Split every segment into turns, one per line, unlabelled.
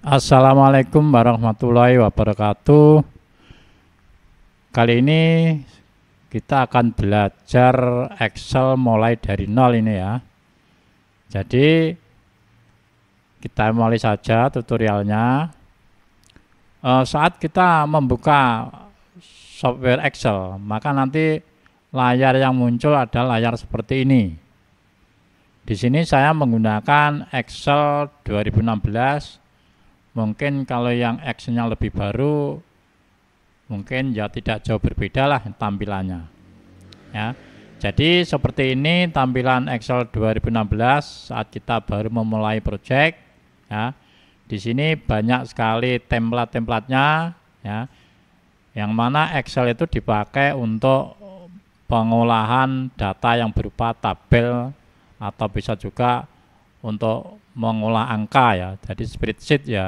Assalamualaikum warahmatullahi wabarakatuh. Kali ini kita akan belajar Excel mulai dari nol ini ya. Jadi kita mulai saja tutorialnya. E, saat kita membuka software Excel, maka nanti layar yang muncul adalah layar seperti ini. Di sini saya menggunakan Excel 2016 mungkin kalau yang Excel-nya lebih baru mungkin ya tidak jauh berbeda lah tampilannya ya jadi seperti ini tampilan Excel 2016 saat kita baru memulai project ya di sini banyak sekali template-templatenya ya yang mana Excel itu dipakai untuk pengolahan data yang berupa tabel atau bisa juga untuk mengolah angka ya. Jadi spreadsheet ya.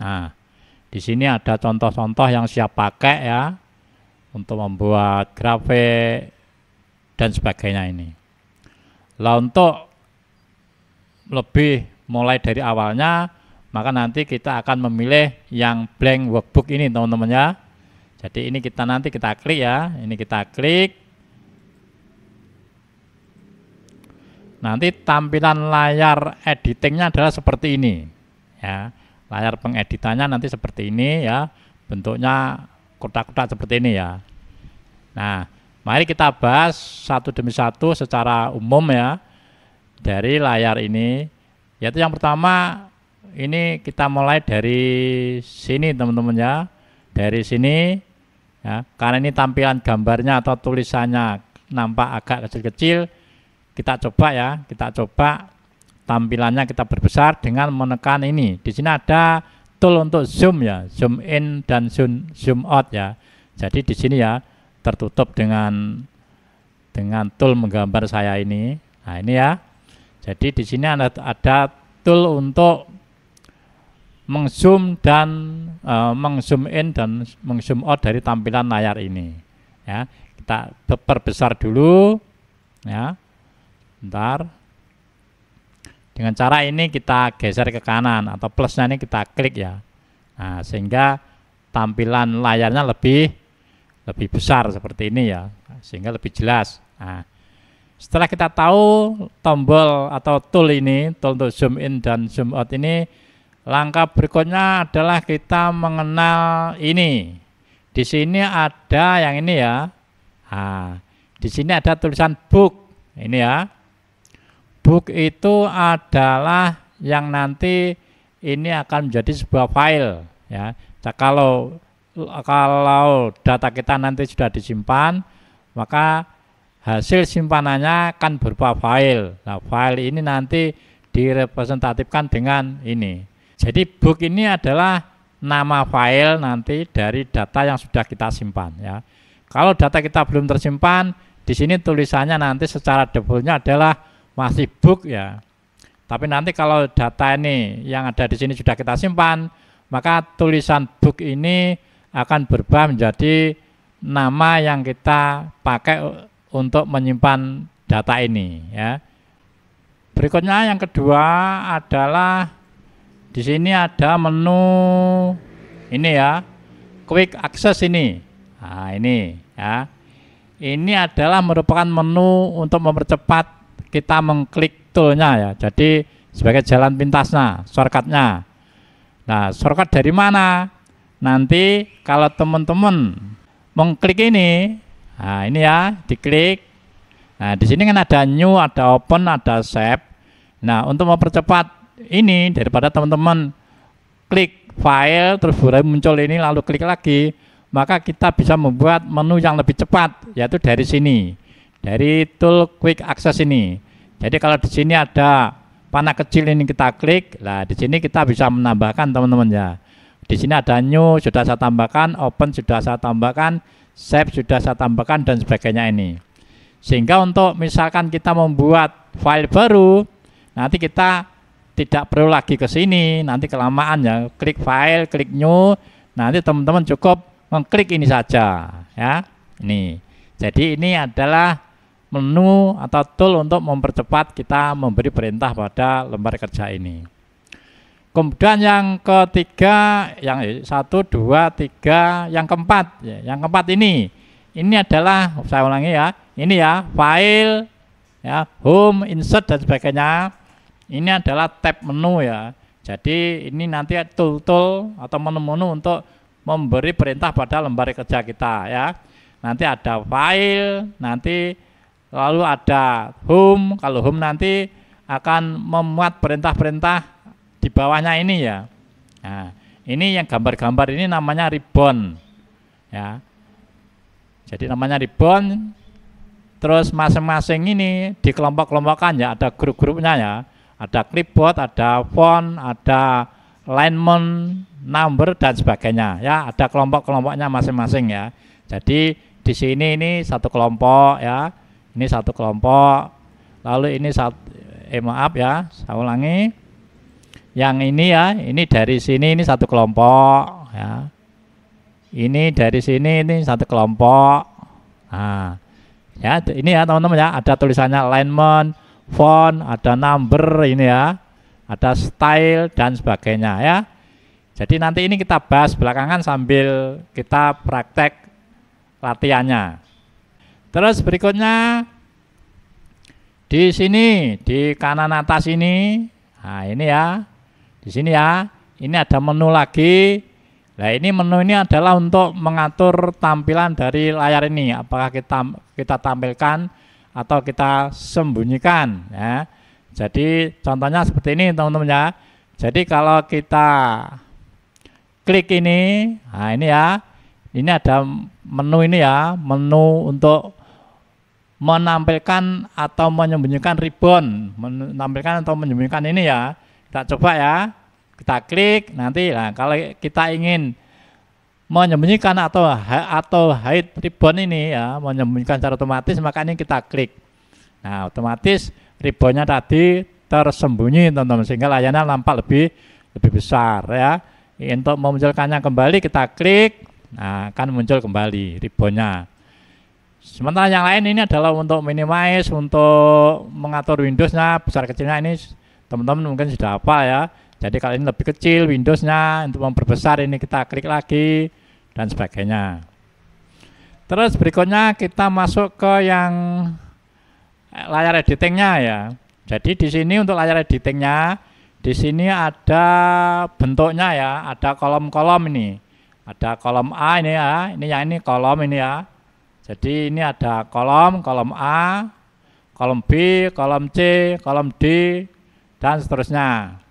Nah, di sini ada contoh-contoh yang siap pakai ya untuk membuat grafik dan sebagainya ini. Lah untuk lebih mulai dari awalnya, maka nanti kita akan memilih yang blank workbook ini teman-teman ya. Jadi ini kita nanti kita klik ya, ini kita klik, Nanti tampilan layar editingnya adalah seperti ini. Ya, layar pengeditannya nanti seperti ini ya. Bentuknya kotak-kotak seperti ini ya. Nah, mari kita bahas satu demi satu secara umum ya dari layar ini. Yaitu yang pertama ini kita mulai dari sini teman-teman ya. Dari sini ya, karena ini tampilan gambarnya atau tulisannya nampak agak kecil-kecil kita coba ya, kita coba tampilannya kita berbesar dengan menekan ini. Di sini ada tool untuk zoom ya, zoom in dan zoom zoom out ya. Jadi di sini ya tertutup dengan dengan tool menggambar saya ini. Nah, ini ya. Jadi di sini ada, ada tool untuk mengzoom dan e, mengzoom in dan mengzoom out dari tampilan layar ini. Ya, kita perbesar dulu ya ntar Dengan cara ini kita geser ke kanan atau plusnya ini kita klik ya. Nah, sehingga tampilan layarnya lebih lebih besar seperti ini ya, sehingga lebih jelas. Nah, setelah kita tahu tombol atau tool ini, tool untuk zoom in dan zoom out ini, langkah berikutnya adalah kita mengenal ini. Di sini ada yang ini ya. Nah, di sini ada tulisan book ini ya book itu adalah yang nanti ini akan menjadi sebuah file ya. Nah, kalau kalau data kita nanti sudah disimpan, maka hasil simpanannya akan berupa file. Nah, file ini nanti direpresentatifkan dengan ini. Jadi book ini adalah nama file nanti dari data yang sudah kita simpan ya. Kalau data kita belum tersimpan, di sini tulisannya nanti secara defaultnya adalah masih book ya. Tapi nanti kalau data ini yang ada di sini sudah kita simpan, maka tulisan book ini akan berubah menjadi nama yang kita pakai untuk menyimpan data ini ya. Berikutnya yang kedua adalah di sini ada menu ini ya, quick access ini. Nah, ini ya. Ini adalah merupakan menu untuk mempercepat kita mengklik toolnya ya. Jadi sebagai jalan pintasnya, shortcutnya. Nah, shortcut dari mana? Nanti kalau teman-teman mengklik ini, nah ini ya, diklik. Nah, di sini kan ada new, ada open, ada save. Nah, untuk mempercepat ini daripada teman-teman klik file terus baru muncul ini lalu klik lagi, maka kita bisa membuat menu yang lebih cepat yaitu dari sini dari tool quick access ini. Jadi kalau di sini ada panah kecil ini kita klik, lah di sini kita bisa menambahkan teman-teman ya. Di sini ada new sudah saya tambahkan, open sudah saya tambahkan, save sudah saya tambahkan dan sebagainya ini. Sehingga untuk misalkan kita membuat file baru, nanti kita tidak perlu lagi ke sini, nanti kelamaan ya, klik file, klik new, nanti teman-teman cukup mengklik ini saja ya. Ini. Jadi ini adalah menu atau tool untuk mempercepat kita memberi perintah pada lembar kerja ini. Kemudian yang ketiga, yang satu, dua, tiga, yang keempat, ya, yang keempat ini, ini adalah saya ulangi ya, ini ya file, ya home, insert dan sebagainya. Ini adalah tab menu ya. Jadi ini nanti tool-tool atau menu-menu untuk memberi perintah pada lembar kerja kita ya. Nanti ada file, nanti Lalu ada home, kalau home nanti akan memuat perintah-perintah di bawahnya ini ya. Nah, ini yang gambar-gambar ini namanya ribbon. Ya. Jadi namanya ribbon. Terus masing-masing ini dikelompok-kelompokkan ya, ada grup-grupnya ya. Ada clipboard, ada font, ada alignment, number dan sebagainya ya, ada kelompok-kelompoknya masing-masing ya. Jadi di sini ini satu kelompok ya, ini satu kelompok lalu ini satu eh maaf ya saya ulangi yang ini ya ini dari sini ini satu kelompok ya ini dari sini ini satu kelompok nah ya ini ya teman-teman ya ada tulisannya alignment font ada number ini ya ada style dan sebagainya ya jadi nanti ini kita bahas belakangan sambil kita praktek latihannya Terus berikutnya di sini di kanan atas ini, nah ini ya, di sini ya, ini ada menu lagi. Nah ini menu ini adalah untuk mengatur tampilan dari layar ini, apakah kita kita tampilkan atau kita sembunyikan ya. Jadi contohnya seperti ini teman-teman ya. Jadi kalau kita klik ini, nah ini ya, ini ada menu ini ya, menu untuk menampilkan atau menyembunyikan ribbon, menampilkan atau menyembunyikan ini ya. Kita coba ya, kita klik nanti. Nah, kalau kita ingin menyembunyikan atau atau hide ribbon ini ya, menyembunyikan secara otomatis maka ini kita klik. Nah, otomatis ribbonnya tadi tersembunyi teman-teman sehingga layanan nampak lebih lebih besar ya. Untuk memunculkannya kembali kita klik, nah akan muncul kembali ribbonnya. Sementara yang lain ini adalah untuk minimize, untuk mengatur Windowsnya besar kecilnya ini teman-teman mungkin sudah apa ya. Jadi kalau ini lebih kecil Windowsnya untuk memperbesar ini kita klik lagi dan sebagainya. Terus berikutnya kita masuk ke yang layar editingnya ya. Jadi di sini untuk layar editingnya di sini ada bentuknya ya, ada kolom-kolom ini. Ada kolom A ini ya, ini yang ini kolom ini ya jadi ini ada kolom, kolom A, kolom B, kolom C, kolom D, dan seterusnya.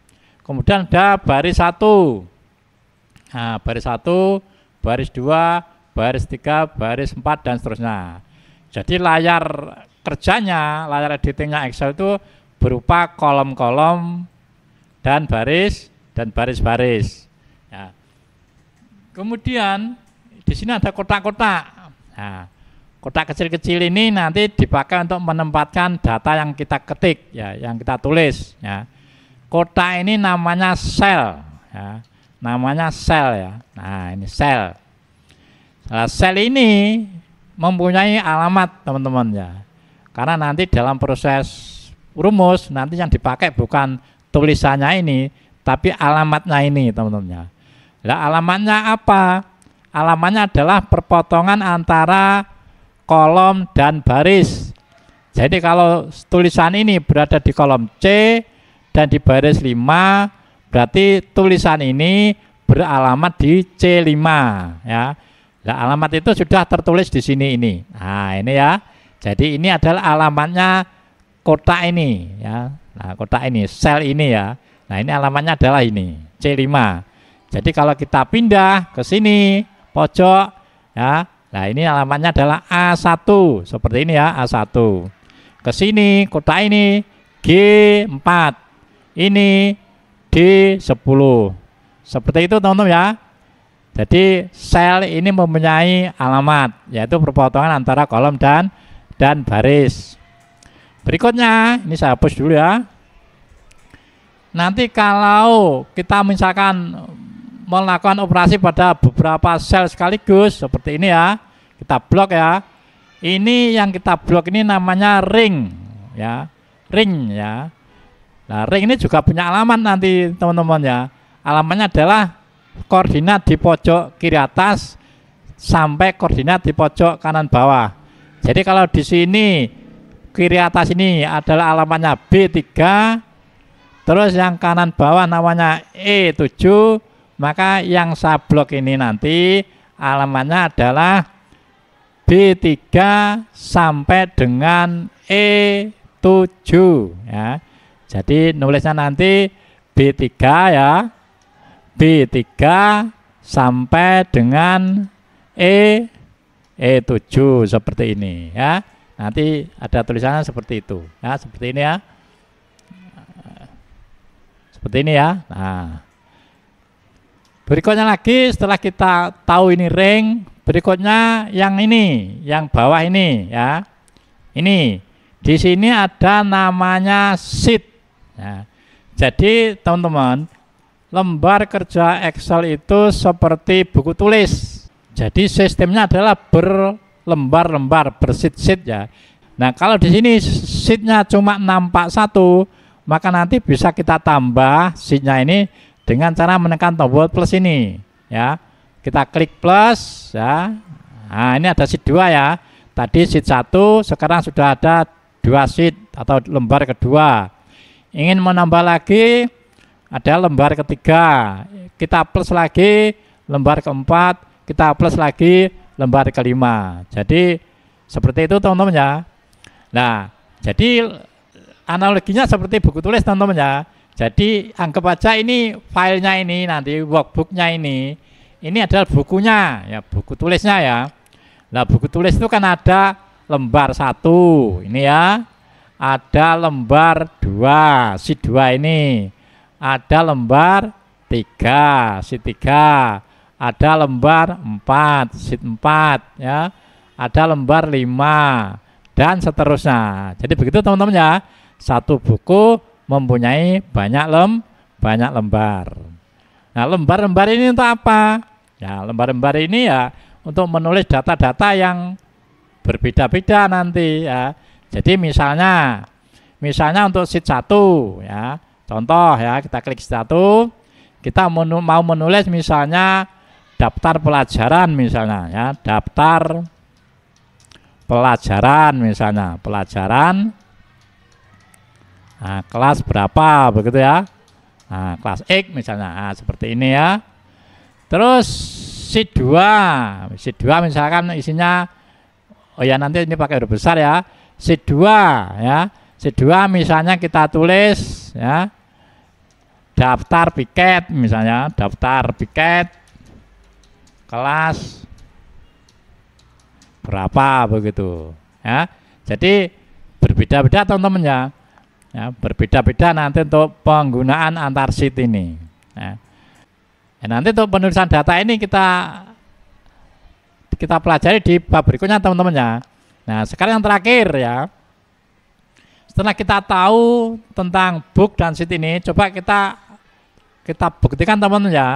Kemudian ada baris satu, Nah, baris satu, baris dua, baris tiga, baris empat, dan seterusnya. Jadi layar kerjanya, layar editingnya Excel itu berupa kolom-kolom dan baris dan baris-baris. Ya. Kemudian di sini ada kotak-kotak. Nah, Kotak kecil-kecil ini nanti dipakai untuk menempatkan data yang kita ketik, ya, yang kita tulis. Ya. Kotak ini namanya sel, ya. namanya sel ya. Nah ini sel. Nah, sel ini mempunyai alamat teman-teman ya. Karena nanti dalam proses rumus nanti yang dipakai bukan tulisannya ini, tapi alamatnya ini teman-teman ya. Nah, alamatnya apa? Alamatnya adalah perpotongan antara kolom, dan baris. Jadi kalau tulisan ini berada di kolom C dan di baris 5, berarti tulisan ini beralamat di C5 ya. Nah, alamat itu sudah tertulis di sini ini. Nah, ini ya. Jadi ini adalah alamatnya kotak ini ya. Nah, kotak ini, sel ini ya. Nah, ini alamatnya adalah ini, C5. Jadi kalau kita pindah ke sini pojok ya, Nah, ini alamatnya adalah A1. Seperti ini ya, A1. Ke sini kota ini G4. Ini D10. Seperti itu teman-teman ya. Jadi sel ini mempunyai alamat yaitu perpotongan antara kolom dan dan baris. Berikutnya, ini saya hapus dulu ya. Nanti kalau kita misalkan melakukan operasi pada beberapa sel sekaligus seperti ini ya. Kita blok ya. Ini yang kita blok ini namanya ring ya. Ring ya. Nah, ring ini juga punya alamat nanti teman-teman ya. alamatnya adalah koordinat di pojok kiri atas sampai koordinat di pojok kanan bawah. Jadi kalau di sini kiri atas ini adalah alamatnya B3 terus yang kanan bawah namanya E7 maka yang sablok ini nanti alamannya adalah B3 sampai dengan E7 ya. Jadi nulisnya nanti B3 ya. B3 sampai dengan E E7 seperti ini ya. Nanti ada tulisannya seperti itu ya, seperti ini ya. Seperti ini ya. Nah, Berikutnya lagi setelah kita tahu ini ring, berikutnya yang ini, yang bawah ini ya. Ini di sini ada namanya sheet. Ya. Jadi teman-teman, lembar kerja Excel itu seperti buku tulis. Jadi sistemnya adalah berlembar-lembar, bersheet-sheet ya. Nah kalau di sini sheetnya cuma nampak satu, maka nanti bisa kita tambah sheetnya ini dengan cara menekan tombol plus ini ya. Kita klik plus ya. Nah, ini ada sheet 2 ya. Tadi sheet 1, sekarang sudah ada dua sheet atau lembar kedua. Ingin menambah lagi ada lembar ketiga. Kita plus lagi lembar keempat, kita plus lagi lembar kelima. Jadi seperti itu teman-teman ya. Nah, jadi analoginya seperti buku tulis teman-teman ya. Jadi anggap aja ini filenya ini nanti workbooknya ini, ini adalah bukunya ya buku tulisnya ya. Nah buku tulis itu kan ada lembar satu ini ya, ada lembar dua si dua ini, ada lembar tiga si tiga, ada lembar empat si empat ya, ada lembar lima dan seterusnya. Jadi begitu teman-teman ya satu buku mempunyai banyak lem, banyak lembar. Nah, lembar-lembar ini untuk apa? Ya, lembar-lembar ini ya untuk menulis data-data yang berbeda-beda nanti ya. Jadi misalnya misalnya untuk sheet 1 ya. Contoh ya, kita klik sheet 1, kita menu, mau menulis misalnya daftar pelajaran misalnya ya, daftar pelajaran misalnya, pelajaran Nah, kelas berapa begitu ya? Nah, kelas X misalnya nah, seperti ini ya. Terus C 2, C 2 misalkan isinya oh ya nanti ini pakai huruf besar ya. C 2 ya. C 2 misalnya kita tulis ya. Daftar piket misalnya, daftar piket kelas berapa begitu ya. Jadi berbeda-beda teman-teman ya. Ya, berbeda-beda nanti untuk penggunaan antar sheet ini. Ya. Ya, nanti untuk penulisan data ini kita kita pelajari di bab berikutnya teman-teman ya. Nah, sekarang yang terakhir ya. Setelah kita tahu tentang book dan sheet ini, coba kita kita buktikan teman-teman ya.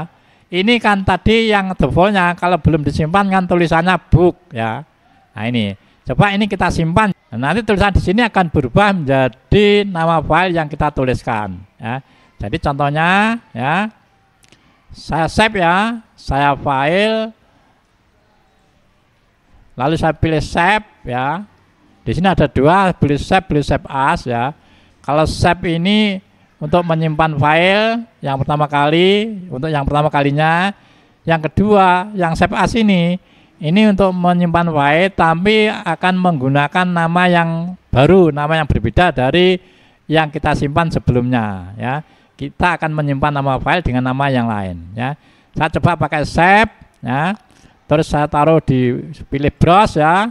Ini kan tadi yang defaultnya kalau belum disimpan kan tulisannya book ya. Nah ini, coba ini kita simpan nanti tulisan di sini akan berubah menjadi nama file yang kita tuliskan. Ya. Jadi contohnya ya, saya save ya, saya file, lalu saya pilih save ya. Di sini ada dua, pilih save, pilih save as ya. Kalau save ini untuk menyimpan file yang pertama kali, untuk yang pertama kalinya, yang kedua, yang save as ini ini untuk menyimpan white tapi akan menggunakan nama yang baru, nama yang berbeda dari yang kita simpan sebelumnya ya. Kita akan menyimpan nama file dengan nama yang lain ya. Saya coba pakai save ya. Terus saya taruh di pilih browse ya.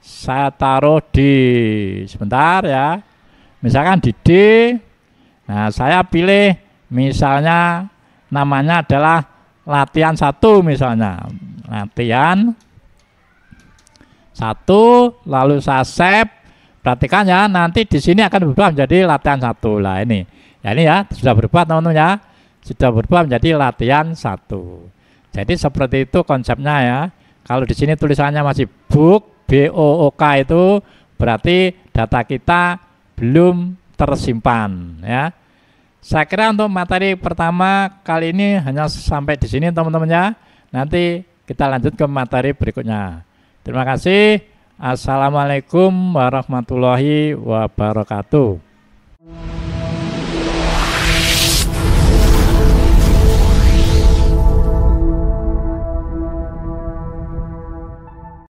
Saya taruh di sebentar ya. Misalkan di D. Nah, saya pilih misalnya namanya adalah latihan satu misalnya latihan nah, satu lalu sasep perhatikan ya nanti di sini akan berubah menjadi latihan satu lah ini ya ini ya sudah berubah teman-teman ya sudah berubah menjadi latihan satu jadi seperti itu konsepnya ya kalau di sini tulisannya masih book B O O K itu berarti data kita belum tersimpan ya saya kira untuk materi pertama kali ini hanya sampai di sini teman-teman ya nanti kita lanjut ke materi berikutnya. Terima kasih. Assalamualaikum warahmatullahi wabarakatuh.